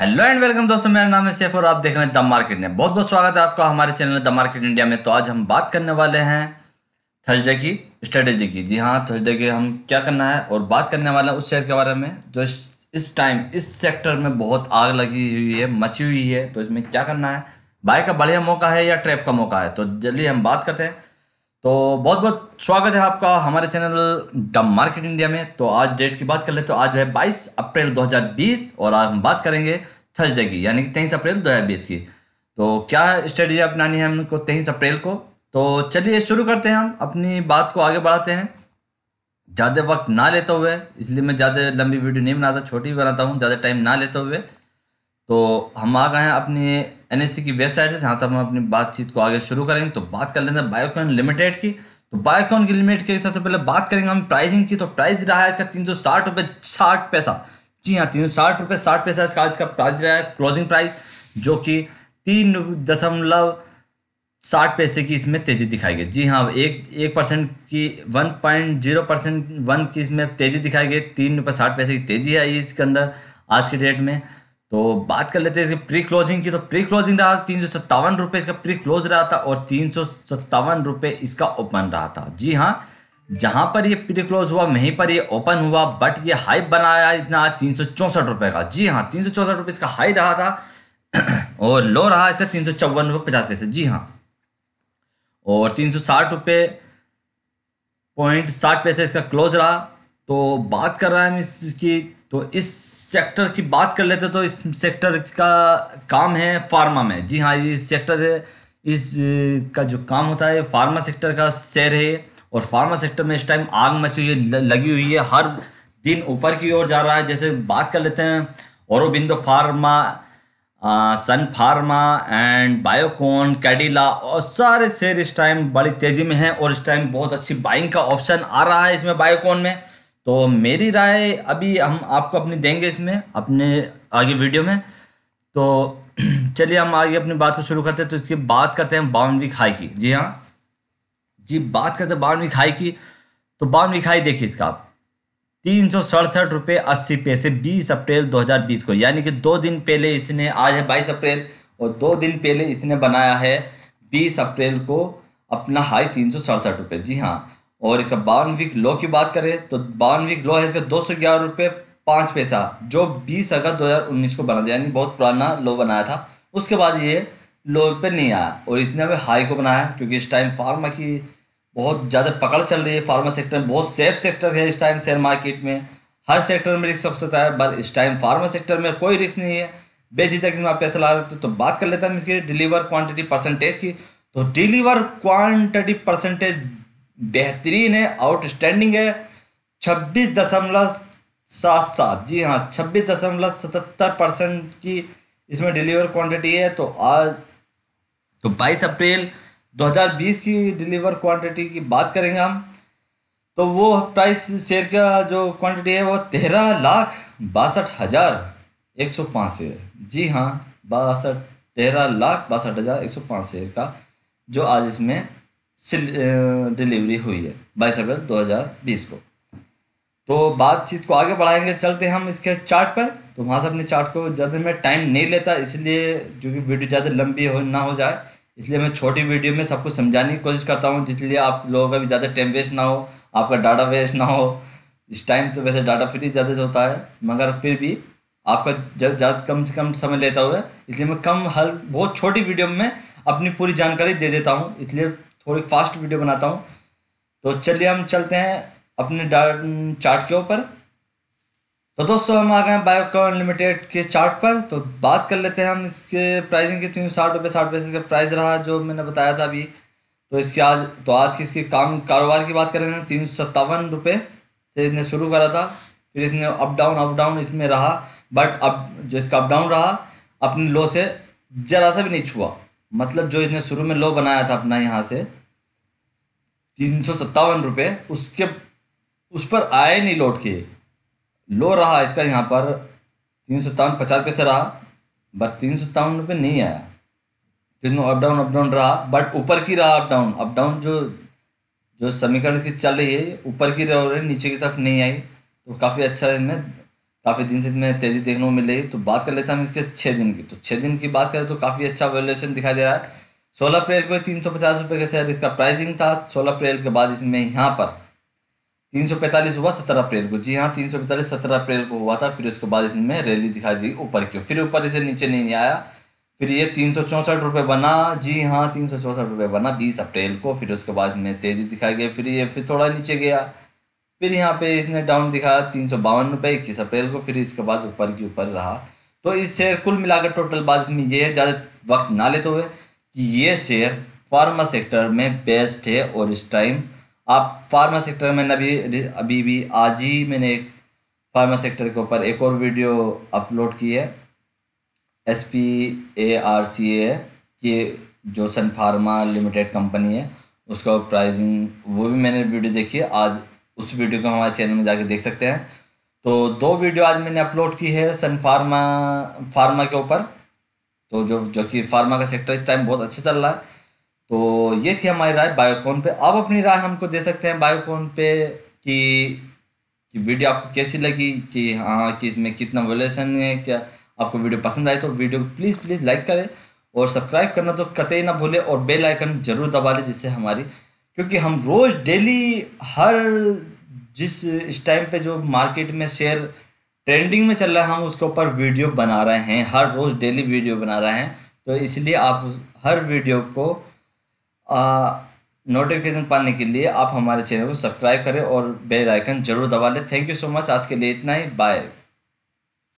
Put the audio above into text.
hello and welcome दोस्तों मेरा नाम है सेफ और आप देख रहे हैं द मार्केट ने बहुत बहुत स्वागत है आपका हमारे चैनल द मार्केट इंडिया में तो आज हम बात करने वाले हैं थर्सडे की स्ट्रेटेजी की जी हाँ थर्सडे के हम क्या करना है और बात करने वाले हैं उस शेयर के बारे में जो इस टाइम इस सेक्टर में बहुत आग लगी हुई है मची हुई है तो इसमें क्या करना है बाय का बढ़िया मौका है या ट्रैप का मौका है तो जल्दी हम बात करते हैं तो बहुत बहुत स्वागत है आपका हमारे चैनल द मार्केट इंडिया में तो आज डेट की बात कर ले तो आज है 22 अप्रैल 2020 और आज हम बात करेंगे थर्सडे की यानी कि तेईस अप्रैल 2020 की तो क्या स्ट्रेटजी अपनानी है हमको तेईस अप्रैल को तो चलिए शुरू करते हैं हम अपनी बात को आगे बढ़ाते हैं ज़्यादा वक्त ना लेते हुए इसलिए मैं ज़्यादा लंबी वीडियो नहीं बनाता छोटी भी बनाता हूँ ज़्यादा टाइम ना लेते हुए तो हम आ गए हैं अपनी एन e की वेबसाइट से यहाँ तक हम अपनी बातचीत को आगे शुरू करेंगे तो बात कर लेते हैं बायोकॉन लिमिटेड की तो बायोकॉन की लिमिटेड के सबसे पहले बात करेंगे हम प्राइसिंग की तो प्राइस रहा है इसका तीन सौ साठ रुपये साठ पैसा जी हाँ तीन सौ साठ रुपये साठ पैसा इसका इसका प्राइस रहा है क्लोजिंग प्राइस जो कि तीन दशमलव साठ पैसे की इसमें तेज़ी दिखाई गई जी हाँ एक एक परसेंट की one point zero percent one की इसमें तेज़ी दिखाई गई तीन रुपये साठ पैसे की तेज़ी आई इसके अंदर आज के डेट में तो बात कर लेते हैं इसके प्री क्लोजिंग की तो प्री क्लोजिंग रहा तीन सौ सत्तावन रुपये इसका प्री क्लोज रहा था और तीन सौ सत्तावन रुपये इसका ओपन रहा था जी हाँ जहाँ पर ये प्री क्लोज हुआ वहीं पर ये ओपन हुआ बट ये हाई बनाया इतना तीन सौ चौंसठ रुपये का जी हाँ तीन सौ चौंसठ रुपये इसका हाई रहा था और लो रहा इसका तीन सौ चौवन रुपये पचास पैसे जी हाँ और तीन सौ साठ रुपये पॉइंट साठ पैसे इसका क्लोज रहा तो बात कर रहा है हम इसकी तो इस सेक्टर की बात कर लेते तो इस सेक्टर का काम है फार्मा में जी हाँ ये सेक्टर इस का जो काम होता है फार्मा सेक्टर का शेयर है और फार्मा सेक्टर में इस टाइम आग मची हुई लगी हुई है हर दिन ऊपर की ओर जा रहा है जैसे बात कर लेते हैं Aurobindo pharma Sun pharma and Biocon Cadila और सारे शेयर इस टाइम बड़ी तेज़ी में हैं और इस टाइम बहुत अच्छी बाइंग का ऑप्शन आ रहा है इसमें बायोकॉन में तो मेरी राय अभी हम आपको अपनी देंगे इसमें अपने आगे वीडियो में तो चलिए हम आगे अपनी बात को शुरू करते हैं तो इसकी बात करते हैं बाउंड्री खाई की जी हाँ जी बात करते हैं बाउंड्री खाई की तो बाउंड्री खाई देखिए इसका आप तीन सौ सड़सठ रुपये अस्सी पैसे बीस अप्रैल 2020 को यानी कि दो दिन पहले इसने आज है बाईस अप्रैल और दो दिन पहले इसने बनाया है बीस अप्रैल को अपना हाई तीन सौ सड़सठ रुपये जी हाँ और इसका बावन वीक लो की बात करें तो बावन वीक लो है इसका दो सौ ग्यारह रुपये पाँच पैसा जो बीस अगस्त दो हज़ार उन्नीस को बना दिया यानी बहुत पुराना लो बनाया था उसके बाद ये लो पे नहीं आया और इसने अभी हाई को बनाया क्योंकि इस टाइम फार्मा की बहुत ज़्यादा पकड़ चल रही है फार्मा सेक्टर में बहुत सेफ सेक्टर है इस टाइम शेयर मार्केट में हर सेक्टर में रिस्क हो सकता है पर इस टाइम फार्मा सेक्टर में कोई रिस्क नहीं है बेझिझक इसमें आप पैसा ला सकते हो तो बात कर लेता हूँ इसकी डिलीवर क्वान्टिटी परसेंटेज की तो डिलीवर क्वांटिटी परसेंटेज बेहतरीन है आउटस्टैंडिंग है छब्बीस दशमलव सात सात जी हाँ छब्बीस दशमलव सतहत्तर परसेंट की इसमें डिलीवर क्वांटिटी है तो आज तो 22 अप्रैल 2020 की डिलीवर क्वांटिटी की बात करेंगे हम तो वो प्राइस शेयर का जो क्वांटिटी है वो तेरह लाख बासठ हज़ार एक सौ पाँच शेयर जी हाँ बासठ तेरह लाख बासठ हज़ार एक सौ पाँच शेयर का जो आज इसमें डिलीवरी हुई है बाईस अप्रैल बीस को तो बातचीत को आगे बढ़ाएंगे चलते हम इसके चार्ट पर तो वहाँ से अपने चार्ट को ज़्यादा मैं टाइम नहीं लेता इसलिए जो कि वीडियो ज़्यादा लंबी हो ना हो जाए इसलिए मैं छोटी वीडियो में सब कुछ समझाने की कोशिश करता हूँ जिसलिए आप लोगों का भी ज़्यादा टाइम वेस्ट ना हो आपका डाटा वेस्ट ना हो इस टाइम तो वैसे डाटा फ्री ज़्यादा होता है मगर फिर भी आपका ज़्यादा कम से कम समय लेता हुआ इसलिए मैं कम हल बहुत छोटी वीडियो में अपनी पूरी जानकारी दे देता हूँ इसलिए थोड़ी फास्ट वीडियो बनाता हूँ तो चलिए हम चलते हैं अपने चार्ट के ऊपर तो दोस्तों हम आ गए हैं बायोकॉन लिमिटेड के चार्ट पर तो बात कर लेते हैं हम इसके प्राइसिंग के तीन साठ रुपये साठ पैसे का प्राइस रहा जो मैंने बताया था अभी तो इसके आज तो आज की इसके काम कारोबार की बात करेंगे तीन सौ सत्तावन रुपये से इसने शुरू करा था फिर इसने अप डाउन अप डाउन इसमें रहा बट अब जो इसका अप डाउन रहा अपने लो से ज़रा सा भी नहीं छुआ मतलब जो इसने शुरू में लो बनाया था अपना यहाँ से तीन सौ सत्तावन रुपये उसके उस पर आए नहीं लौट के लो रहा इसका यहाँ पर तीन सौ सत्तावन पचास पैसे रहा बट तीन सौ सत्तावन रुपये नहीं आया इसमें अप डाउन अप डाउन रहा बट ऊपर की रहा अप डाउन अप डाउन जो जो समीकरण चल रही है ऊपर की रह रही नीचे की तरफ नहीं आई तो काफ़ी अच्छा इसमें काफ़ी दिन से इसमें तेज़ी देखने को मिल रही है तो बात कर लेते हैं हम इसके छः दिन की तो छः दिन की बात करें तो काफ़ी अच्छा वैल्यूएशन दिखाई दे रहा है सोलह अप्रैल को तीन सौ पचास रुपये का शेयर इसका प्राइसिंग था सोलह अप्रैल के बाद इसमें यहाँ पर तीन सौ पैंतालीस हुआ सत्रह अप्रैल को जी हाँ तीन सौ पैंतालीस सत्रह अप्रैल को हुआ था फिर उसके बाद इसमें रैली दिखाई दी ऊपर की फिर ऊपर इसे नीचे नहीं आया फिर ये तीन सौ चौंसठ रुपये बना जी हाँ तीन सौ चौंसठ रुपये बना बीस अप्रैल को फिर उसके बाद इसमें तेज़ी दिखाई गई फिर ये फिर थोड़ा नीचे गया फिर यहाँ पे इसने डाउन दिखाया तीन सौ बावन रुपये इक्कीस अप्रैल को फिर इसके बाद ऊपर की ऊपर रहा तो इस शेयर कुल मिलाकर टोटल बाद इसमें यह है ज़्यादा वक्त ना लेते हुए कि ये शेयर फार्मा सेक्टर में बेस्ट है और इस टाइम आप फार्मा सेक्टर में अभी अभी भी आज ही मैंने एक फार्मा सेक्टर के ऊपर एक और वीडियो अपलोड की है S P A R C A की जोसन फार्मा लिमिटेड कंपनी है उसका प्राइजिंग वो भी मैंने वीडियो देखी है आज उस वीडियो को हमारे चैनल में जाके देख सकते हैं तो दो वीडियो आज मैंने अपलोड की है सन फार्मा फार्मा के ऊपर तो जो जो कि फार्मा का सेक्टर इस टाइम बहुत अच्छे चल रहा है तो ये थी हमारी राय बायोकॉन पे आप अपनी राय हमको दे सकते हैं बायोकॉन पे कि कि वीडियो आपको कैसी लगी कि हाँ कि इसमें कितना वोलेशन है क्या आपको वीडियो पसंद आए तो वीडियो प्लीज़ प्लीज़ लाइक करें और सब्सक्राइब करना तो कतई ना भूलें और बेल आइकन जरूर दबा लें जिससे हमारी क्योंकि हम रोज़ डेली हर जिस इस टाइम पे जो मार्केट में शेयर ट्रेंडिंग में चल रहा है हम उसके ऊपर वीडियो बना रहे हैं हर रोज़ डेली वीडियो बना रहे हैं तो इसलिए आप हर वीडियो को नोटिफिकेशन पाने के लिए आप हमारे चैनल को सब्सक्राइब करें और बेल आइकन जरूर दबा लें थैंक यू सो मच आज के लिए इतना ही बाय